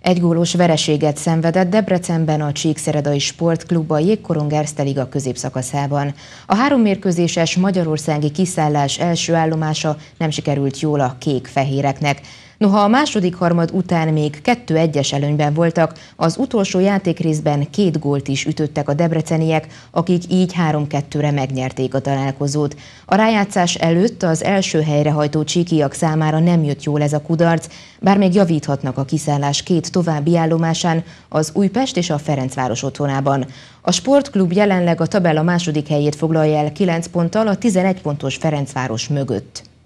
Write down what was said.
Egy gólos vereséget szenvedett Debrecenben a Csíkszeredai Sportklub a Jégkorong Erzteliga középszakaszában. A három mérkőzéses magyarországi kiszállás első állomása nem sikerült jól a kék-fehéreknek. Noha a második harmad után még kettő egyes előnyben voltak, az utolsó játékrészben két gólt is ütöttek a debreceniek, akik így 3-2-re megnyerték a találkozót. A rájátszás előtt az első helyrehajtó csíkiak számára nem jött jól ez a kudarc, bár még javíthatnak a kiszállás két további állomásán, az Újpest és a Ferencváros otthonában. A sportklub jelenleg a tabella második helyét foglalja el 9 ponttal a 11 pontos Ferencváros mögött.